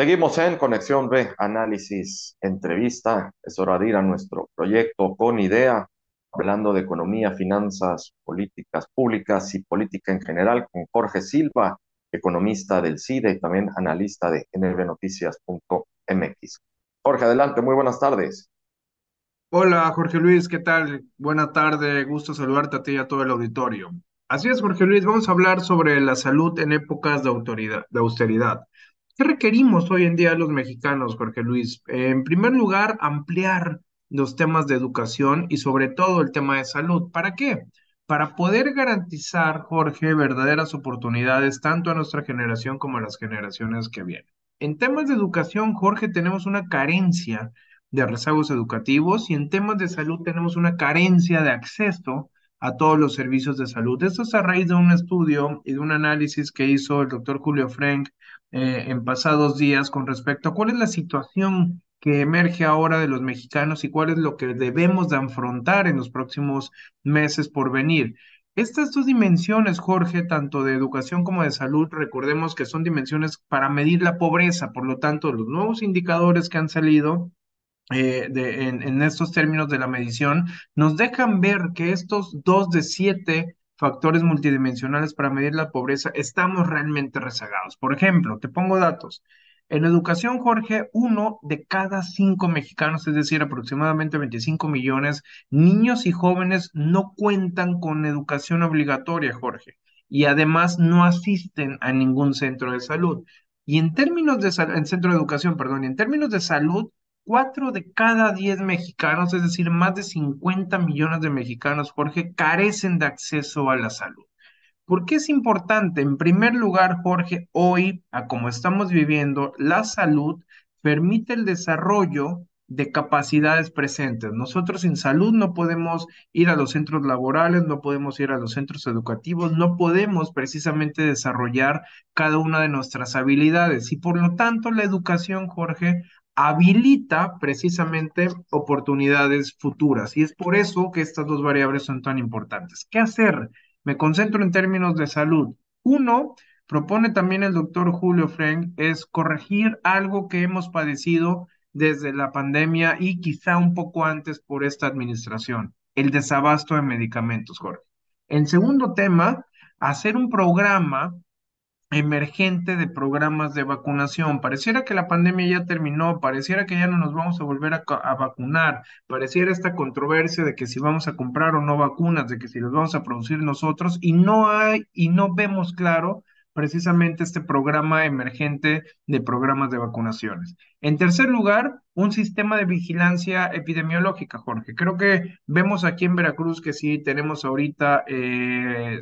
Seguimos en Conexión B, análisis, entrevista. Es hora de ir a nuestro proyecto con idea, hablando de economía, finanzas, políticas públicas y política en general, con Jorge Silva, economista del CIDE y también analista de nbnoticias.mx. Jorge, adelante, muy buenas tardes. Hola, Jorge Luis, ¿qué tal? Buena tarde, gusto saludarte a ti y a todo el auditorio. Así es, Jorge Luis, vamos a hablar sobre la salud en épocas de, autoridad, de austeridad. ¿Qué requerimos hoy en día los mexicanos, Jorge Luis? En primer lugar, ampliar los temas de educación y sobre todo el tema de salud. ¿Para qué? Para poder garantizar, Jorge, verdaderas oportunidades tanto a nuestra generación como a las generaciones que vienen. En temas de educación, Jorge, tenemos una carencia de rezagos educativos y en temas de salud tenemos una carencia de acceso a todos los servicios de salud. Esto es a raíz de un estudio y de un análisis que hizo el doctor Julio Frank eh, en pasados días con respecto a cuál es la situación que emerge ahora de los mexicanos y cuál es lo que debemos de afrontar en los próximos meses por venir. Estas dos dimensiones, Jorge, tanto de educación como de salud, recordemos que son dimensiones para medir la pobreza, por lo tanto, los nuevos indicadores que han salido eh, en, en, estos términos de la medición nos dejan ver que estos dos de siete factores multidimensionales para medir la pobreza, estamos realmente rezagados. Por ejemplo, te pongo datos. En educación, Jorge, uno de cada cinco mexicanos, es decir, aproximadamente 25 millones, niños y jóvenes no cuentan con educación obligatoria, Jorge, y además no asisten a ningún centro de salud. Y en términos de en centro de educación, perdón, y en términos de salud, cuatro de cada diez mexicanos, es decir, más de 50 millones de mexicanos, Jorge, carecen de acceso a la salud. ¿Por qué es importante? En primer lugar, Jorge, hoy, a como estamos viviendo, la salud permite el desarrollo de capacidades presentes. Nosotros sin salud no podemos ir a los centros laborales, no podemos ir a los centros educativos, no podemos precisamente desarrollar cada una de nuestras habilidades. Y por lo tanto, la educación, Jorge, habilita precisamente oportunidades futuras. Y es por eso que estas dos variables son tan importantes. ¿Qué hacer? Me concentro en términos de salud. Uno, propone también el doctor Julio Frank, es corregir algo que hemos padecido desde la pandemia y quizá un poco antes por esta administración, el desabasto de medicamentos, Jorge. El segundo tema, hacer un programa emergente de programas de vacunación. Pareciera que la pandemia ya terminó, pareciera que ya no nos vamos a volver a, a, vacunar, pareciera esta controversia de que si vamos a comprar o no vacunas, de que si las vamos a producir nosotros y no hay y no vemos claro precisamente este programa emergente de programas de vacunaciones. En tercer lugar, un sistema de vigilancia epidemiológica, Jorge. Creo que vemos aquí en Veracruz que sí tenemos ahorita eh,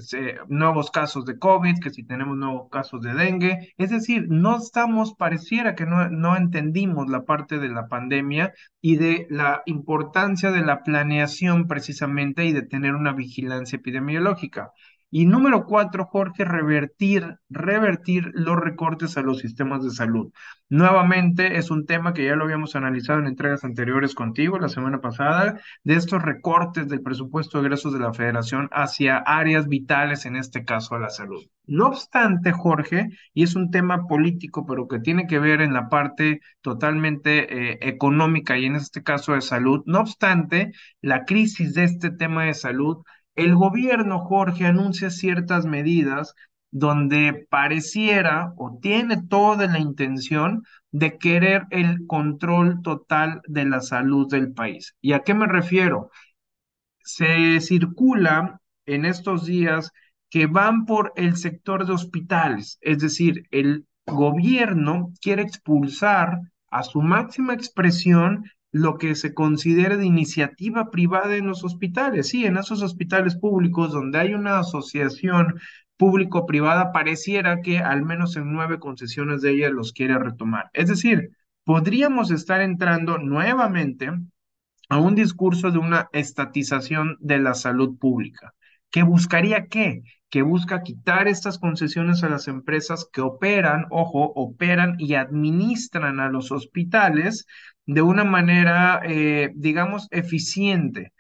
nuevos casos de COVID, que sí tenemos nuevos casos de dengue. Es decir, no estamos, pareciera que no, no entendimos la parte de la pandemia y de la importancia de la planeación precisamente y de tener una vigilancia epidemiológica. Y número cuatro, Jorge, revertir, revertir los recortes a los sistemas de salud. Nuevamente es un tema que ya lo habíamos analizado en entregas anteriores contigo la semana pasada, de estos recortes del presupuesto de egresos de la federación hacia áreas vitales, en este caso a la salud. No obstante, Jorge, y es un tema político, pero que tiene que ver en la parte totalmente eh, económica y en este caso de salud, no obstante, la crisis de este tema de salud el gobierno, Jorge, anuncia ciertas medidas donde pareciera o tiene toda la intención de querer el control total de la salud del país. ¿Y a qué me refiero? Se circula en estos días que van por el sector de hospitales, es decir, el gobierno quiere expulsar a su máxima expresión lo que se considera de iniciativa privada en los hospitales. Sí, en esos hospitales públicos donde hay una asociación público-privada, pareciera que al menos en nueve concesiones de ella los quiere retomar. Es decir, podríamos estar entrando nuevamente a un discurso de una estatización de la salud pública. ¿Qué buscaría qué? Que busca quitar estas concesiones a las empresas que operan, ojo, operan y administran a los hospitales de una manera, eh, digamos, eficiente.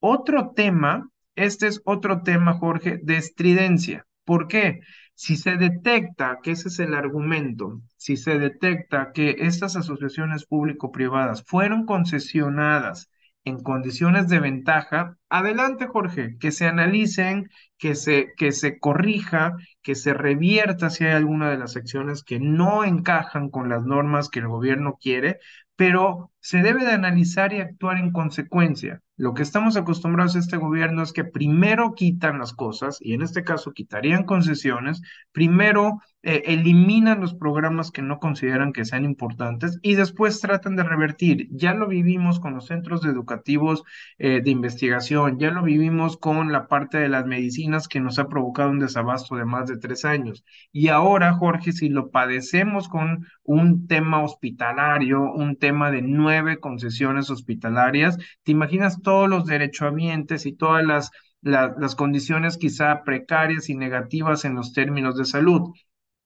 Otro tema, este es otro tema, Jorge, de estridencia. ¿Por qué? Si se detecta, que ese es el argumento, si se detecta que estas asociaciones público-privadas fueron concesionadas en condiciones de ventaja, adelante Jorge, que se analicen, que se, que se corrija, que se revierta si hay alguna de las secciones que no encajan con las normas que el gobierno quiere, pero se debe de analizar y actuar en consecuencia. Lo que estamos acostumbrados a este gobierno es que primero quitan las cosas, y en este caso quitarían concesiones, primero eh, eliminan los programas que no consideran que sean importantes y después tratan de revertir. Ya lo vivimos con los centros educativos eh, de investigación, ya lo vivimos con la parte de las medicinas que nos ha provocado un desabasto de más de tres años. Y ahora, Jorge, si lo padecemos con un tema hospitalario, un tema de nueve concesiones hospitalarias. ¿Te imaginas todos los derechohabientes y todas las, las condiciones quizá precarias y negativas en los términos de salud?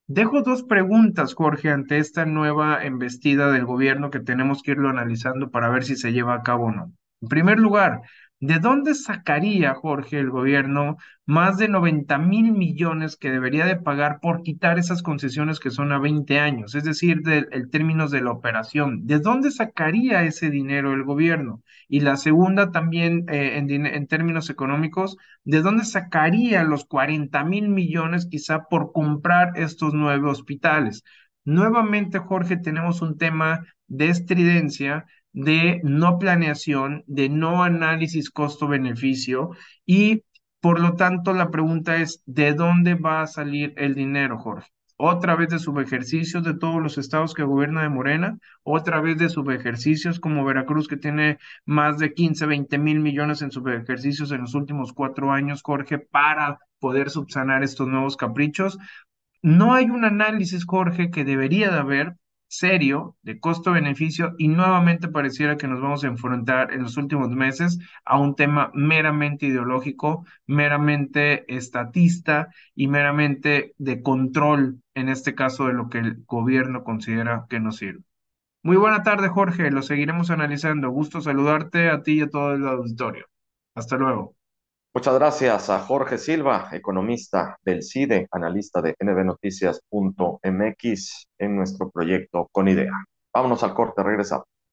Dejo dos preguntas, Jorge, ante esta nueva embestida del gobierno que tenemos que irlo analizando para ver si se lleva a cabo o no. En primer lugar, ¿De dónde sacaría, Jorge, el gobierno más de 90 mil millones que debería de pagar por quitar esas concesiones que son a 20 años? Es decir, de, términos de la operación. ¿De dónde sacaría ese dinero el gobierno? Y la segunda también, eh, en, términos económicos, ¿de dónde sacaría los 40 mil millones quizá por comprar estos nueve hospitales? Nuevamente, Jorge, tenemos un tema de estridencia de no planeación, de no análisis costo-beneficio y por lo tanto la pregunta es, ¿de dónde va a salir el dinero, Jorge? Otra vez de subejercicios de todos los estados que gobierna de Morena, otra vez de subejercicios como Veracruz que tiene más de 15, 20 mil millones en subejercicios en los últimos cuatro años, Jorge, para poder subsanar estos nuevos caprichos. No hay un análisis, Jorge, que debería de haber serio de costo-beneficio y nuevamente pareciera que nos vamos a enfrentar en los últimos meses a un tema meramente ideológico, meramente estatista y meramente de control, en este caso de lo que el gobierno considera que nos sirve. Muy buena tarde, Jorge. Lo seguiremos analizando. Gusto saludarte a ti y a todo el auditorio. Hasta luego. Muchas gracias a Jorge Silva, economista del CIDE, analista de nbnoticias.mx en nuestro proyecto con idea. Vámonos al corte, regresamos.